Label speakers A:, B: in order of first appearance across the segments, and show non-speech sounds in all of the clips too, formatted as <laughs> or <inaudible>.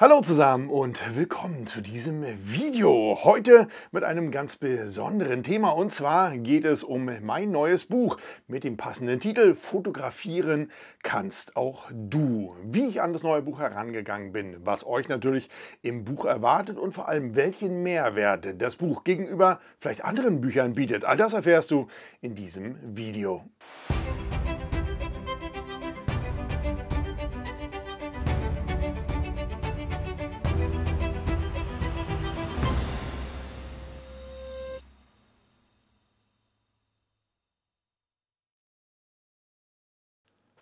A: Hallo zusammen und willkommen zu diesem Video. Heute mit einem ganz besonderen Thema und zwar geht es um mein neues Buch mit dem passenden Titel Fotografieren kannst auch du. Wie ich an das neue Buch herangegangen bin, was euch natürlich im Buch erwartet und vor allem welchen Mehrwert das Buch gegenüber vielleicht anderen Büchern bietet. All das erfährst du in diesem Video. Musik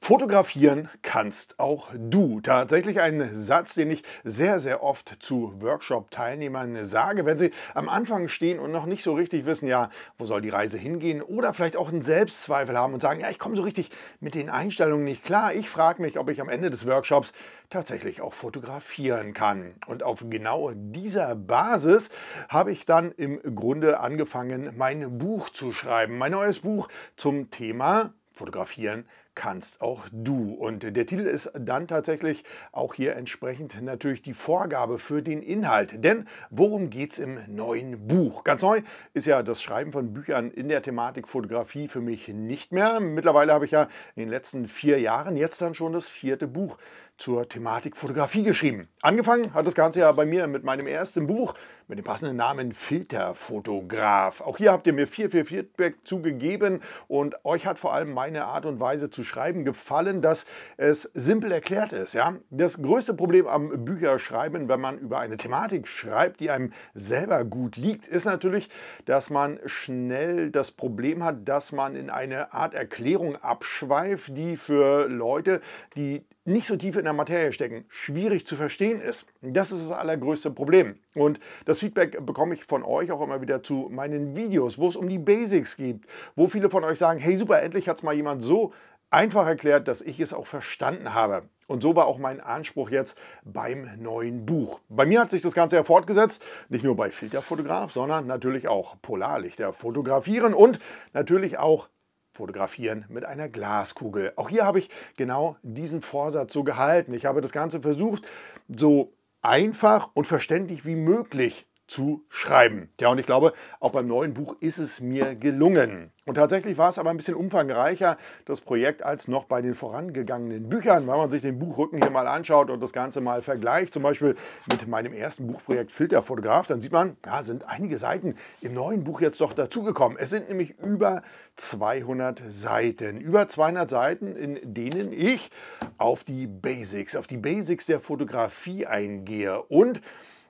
A: Fotografieren kannst auch du. Tatsächlich ein Satz, den ich sehr, sehr oft zu Workshop-Teilnehmern sage, wenn sie am Anfang stehen und noch nicht so richtig wissen, ja, wo soll die Reise hingehen oder vielleicht auch einen Selbstzweifel haben und sagen, ja, ich komme so richtig mit den Einstellungen nicht klar. Ich frage mich, ob ich am Ende des Workshops tatsächlich auch fotografieren kann. Und auf genau dieser Basis habe ich dann im Grunde angefangen, mein Buch zu schreiben. Mein neues Buch zum Thema Fotografieren kannst auch du. Und der Titel ist dann tatsächlich auch hier entsprechend natürlich die Vorgabe für den Inhalt. Denn worum geht es im neuen Buch? Ganz neu ist ja das Schreiben von Büchern in der Thematik Fotografie für mich nicht mehr. Mittlerweile habe ich ja in den letzten vier Jahren jetzt dann schon das vierte Buch zur Thematik Fotografie geschrieben. Angefangen hat das Ganze ja bei mir mit meinem ersten Buch mit dem passenden Namen Filterfotograf. Auch hier habt ihr mir viel, viel Feedback zugegeben und euch hat vor allem meine Art und Weise zu Schreiben gefallen, dass es simpel erklärt ist. Ja? Das größte Problem am Bücherschreiben, wenn man über eine Thematik schreibt, die einem selber gut liegt, ist natürlich, dass man schnell das Problem hat, dass man in eine Art Erklärung abschweift, die für Leute, die nicht so tief in der Materie stecken, schwierig zu verstehen ist. Das ist das allergrößte Problem. Und das Feedback bekomme ich von euch auch immer wieder zu meinen Videos, wo es um die Basics geht, wo viele von euch sagen, hey super, endlich hat es mal jemand so einfach erklärt, dass ich es auch verstanden habe. Und so war auch mein Anspruch jetzt beim neuen Buch. Bei mir hat sich das Ganze ja fortgesetzt, nicht nur bei Filterfotograf, sondern natürlich auch Polarlichter fotografieren und natürlich auch fotografieren mit einer Glaskugel. Auch hier habe ich genau diesen Vorsatz so gehalten. Ich habe das Ganze versucht, so einfach und verständlich wie möglich zu schreiben. Ja, und ich glaube, auch beim neuen Buch ist es mir gelungen. Und tatsächlich war es aber ein bisschen umfangreicher, das Projekt, als noch bei den vorangegangenen Büchern, Wenn man sich den Buchrücken hier mal anschaut und das Ganze mal vergleicht, zum Beispiel mit meinem ersten Buchprojekt Filterfotograf, dann sieht man, da sind einige Seiten im neuen Buch jetzt doch dazugekommen. Es sind nämlich über 200 Seiten. Über 200 Seiten, in denen ich auf die Basics, auf die Basics der Fotografie eingehe und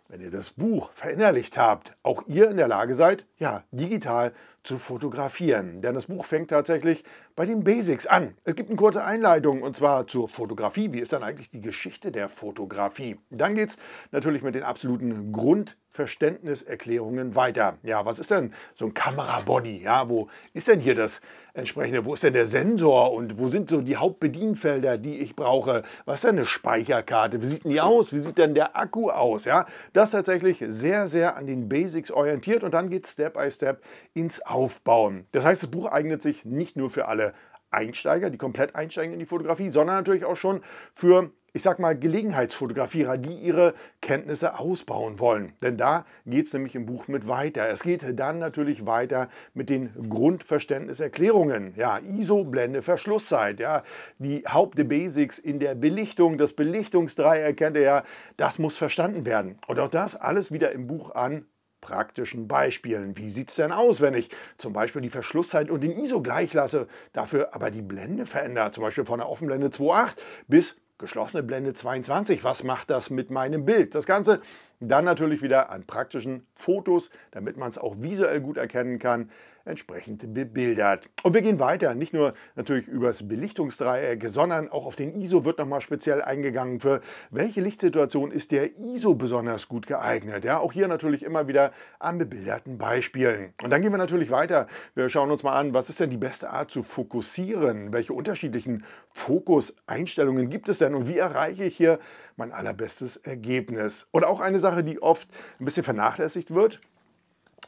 A: wenn ihr das Buch verinnerlicht habt, auch ihr in der Lage seid, ja, digital zu fotografieren. Denn das Buch fängt tatsächlich bei den Basics an. Es gibt eine kurze Einleitung und zwar zur Fotografie. Wie ist dann eigentlich die Geschichte der Fotografie? Dann geht es natürlich mit den absoluten Grundverständniserklärungen weiter. Ja, was ist denn so ein Kamerabody? Ja, wo ist denn hier das entsprechende? Wo ist denn der Sensor und wo sind so die Hauptbedienfelder, die ich brauche? Was ist denn eine Speicherkarte? Wie sieht denn die aus? Wie sieht denn der Akku aus? Ja, das tatsächlich sehr, sehr an den Basics orientiert und dann geht es Step by Step ins Auto aufbauen. Das heißt, das Buch eignet sich nicht nur für alle Einsteiger, die komplett einsteigen in die Fotografie, sondern natürlich auch schon für, ich sag mal, Gelegenheitsfotografierer, die ihre Kenntnisse ausbauen wollen. Denn da geht es nämlich im Buch mit weiter. Es geht dann natürlich weiter mit den Grundverständniserklärungen. Ja, ISO, Blende, Verschlusszeit, ja, die Hauptbasics in der Belichtung, das Belichtungsdreieck kennt ihr ja, das muss verstanden werden. Und auch das alles wieder im Buch an praktischen Beispielen. Wie sieht es denn aus, wenn ich zum Beispiel die Verschlusszeit und den ISO gleich lasse, dafür aber die Blende verändere, zum Beispiel von der Offenblende 2.8 bis geschlossene Blende 22. Was macht das mit meinem Bild? Das Ganze dann natürlich wieder an praktischen Fotos, damit man es auch visuell gut erkennen kann, entsprechend bebildert. Und wir gehen weiter, nicht nur natürlich übers Belichtungsdreieck, sondern auch auf den ISO wird nochmal speziell eingegangen für welche Lichtsituation ist der ISO besonders gut geeignet. Ja, auch hier natürlich immer wieder an bebilderten Beispielen. Und dann gehen wir natürlich weiter. Wir schauen uns mal an, was ist denn die beste Art zu fokussieren? Welche unterschiedlichen Fokuseinstellungen gibt es denn? Und wie erreiche ich hier mein allerbestes Ergebnis? Und auch eine Sache, die oft ein bisschen vernachlässigt wird,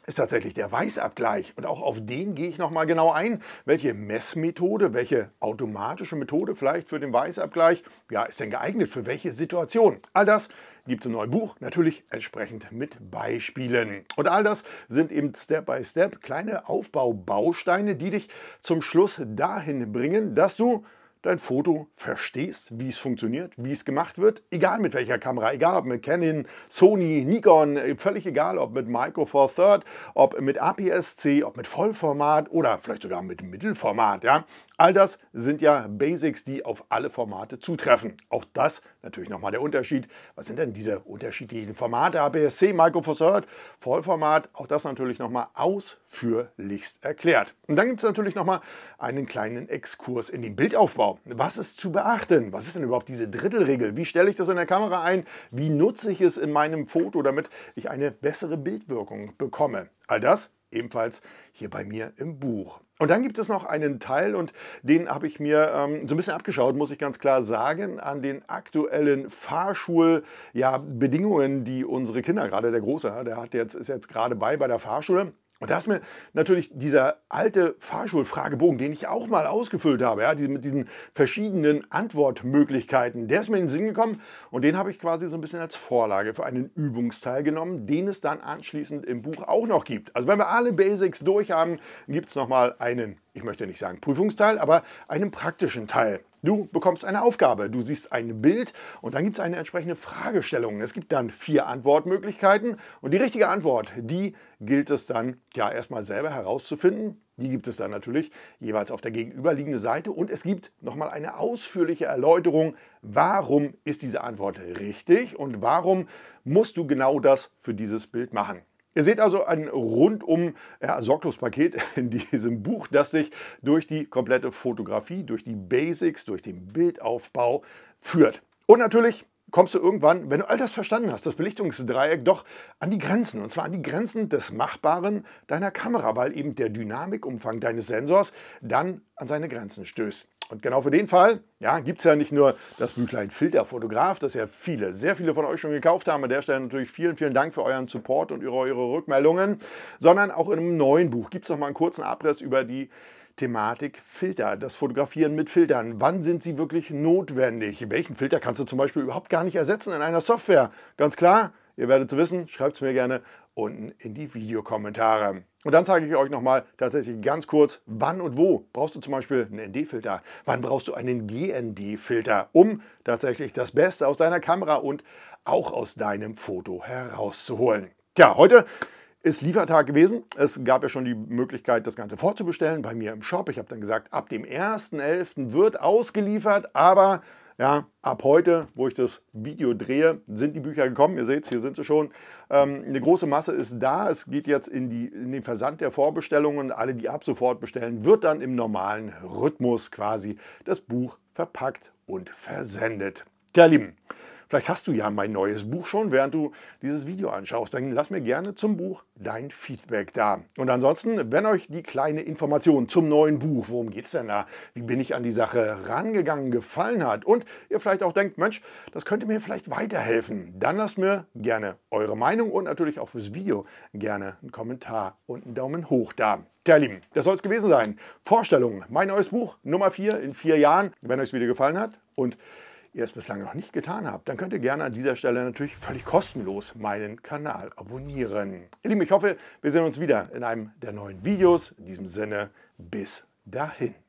A: ist tatsächlich der Weißabgleich. Und auch auf den gehe ich nochmal genau ein. Welche Messmethode, welche automatische Methode vielleicht für den Weißabgleich, ja, ist denn geeignet für welche Situation? All das gibt es im neuen Buch, natürlich entsprechend mit Beispielen. Und all das sind eben Step-by-Step Step kleine Aufbaubausteine, die dich zum Schluss dahin bringen, dass du dein Foto verstehst, wie es funktioniert, wie es gemacht wird, egal mit welcher Kamera, egal ob mit Canon, Sony, Nikon, äh, völlig egal, ob mit Micro Four Third, ob mit APS-C, ob mit Vollformat oder vielleicht sogar mit Mittelformat, ja, All das sind ja Basics, die auf alle Formate zutreffen. Auch das natürlich nochmal der Unterschied. Was sind denn diese unterschiedlichen Formate? APS-C, Microforce Vollformat, auch das natürlich nochmal ausführlichst erklärt. Und dann gibt es natürlich nochmal einen kleinen Exkurs in den Bildaufbau. Was ist zu beachten? Was ist denn überhaupt diese Drittelregel? Wie stelle ich das in der Kamera ein? Wie nutze ich es in meinem Foto, damit ich eine bessere Bildwirkung bekomme? All das ebenfalls hier bei mir im Buch. Und dann gibt es noch einen Teil, und den habe ich mir ähm, so ein bisschen abgeschaut, muss ich ganz klar sagen, an den aktuellen Fahrschulbedingungen, ja, die unsere Kinder, gerade der Große, der hat jetzt, ist jetzt gerade bei bei der Fahrschule. Und da ist mir natürlich dieser alte Fahrschulfragebogen, den ich auch mal ausgefüllt habe, ja, mit diesen verschiedenen Antwortmöglichkeiten, der ist mir in den Sinn gekommen und den habe ich quasi so ein bisschen als Vorlage für einen Übungsteil genommen, den es dann anschließend im Buch auch noch gibt. Also wenn wir alle Basics durch haben, gibt es nochmal einen ich möchte nicht sagen Prüfungsteil, aber einem praktischen Teil. Du bekommst eine Aufgabe, du siehst ein Bild und dann gibt es eine entsprechende Fragestellung. Es gibt dann vier Antwortmöglichkeiten und die richtige Antwort, die gilt es dann ja erstmal selber herauszufinden. Die gibt es dann natürlich jeweils auf der gegenüberliegenden Seite und es gibt nochmal eine ausführliche Erläuterung, warum ist diese Antwort richtig und warum musst du genau das für dieses Bild machen. Ihr seht also ein rundum ja, sorglos Paket <laughs> in diesem Buch, das sich durch die komplette Fotografie, durch die Basics, durch den Bildaufbau führt. Und natürlich kommst du irgendwann, wenn du all das verstanden hast, das Belichtungsdreieck, doch an die Grenzen. Und zwar an die Grenzen des Machbaren deiner Kamera, weil eben der Dynamikumfang deines Sensors dann an seine Grenzen stößt. Und genau für den Fall ja, gibt es ja nicht nur das Büchlein Filterfotograf, das ja viele, sehr viele von euch schon gekauft haben. An der Stelle natürlich vielen, vielen Dank für euren Support und eure, eure Rückmeldungen, sondern auch in einem neuen Buch gibt es nochmal einen kurzen Abriss über die Thematik Filter, das Fotografieren mit Filtern. Wann sind sie wirklich notwendig? Welchen Filter kannst du zum Beispiel überhaupt gar nicht ersetzen in einer Software? Ganz klar, ihr werdet es wissen, schreibt es mir gerne unten in die Videokommentare. Und dann zeige ich euch nochmal tatsächlich ganz kurz, wann und wo brauchst du zum Beispiel einen ND-Filter, wann brauchst du einen GND-Filter, um tatsächlich das Beste aus deiner Kamera und auch aus deinem Foto herauszuholen. Tja, heute ist Liefertag gewesen. Es gab ja schon die Möglichkeit, das Ganze vorzubestellen bei mir im Shop. Ich habe dann gesagt, ab dem 1.11. wird ausgeliefert, aber ja, ab heute, wo ich das Video drehe, sind die Bücher gekommen. Ihr seht es, hier sind sie schon. Ähm, eine große Masse ist da. Es geht jetzt in, die, in den Versand der Vorbestellungen. Alle, die ab sofort bestellen, wird dann im normalen Rhythmus quasi das Buch verpackt und versendet. Tja, Lieben, Vielleicht hast du ja mein neues Buch schon, während du dieses Video anschaust. Dann lass mir gerne zum Buch dein Feedback da. Und ansonsten, wenn euch die kleine Information zum neuen Buch, worum geht es denn da, wie bin ich an die Sache rangegangen, gefallen hat und ihr vielleicht auch denkt, Mensch, das könnte mir vielleicht weiterhelfen, dann lasst mir gerne eure Meinung und natürlich auch fürs Video gerne einen Kommentar und einen Daumen hoch da. Tja, Lieben, das soll es gewesen sein. Vorstellung, mein neues Buch, Nummer 4 in vier Jahren. Wenn euch das Video gefallen hat und ihr es bislang noch nicht getan habt, dann könnt ihr gerne an dieser Stelle natürlich völlig kostenlos meinen Kanal abonnieren. Ihr Lieben, ich hoffe, wir sehen uns wieder in einem der neuen Videos. In diesem Sinne, bis dahin.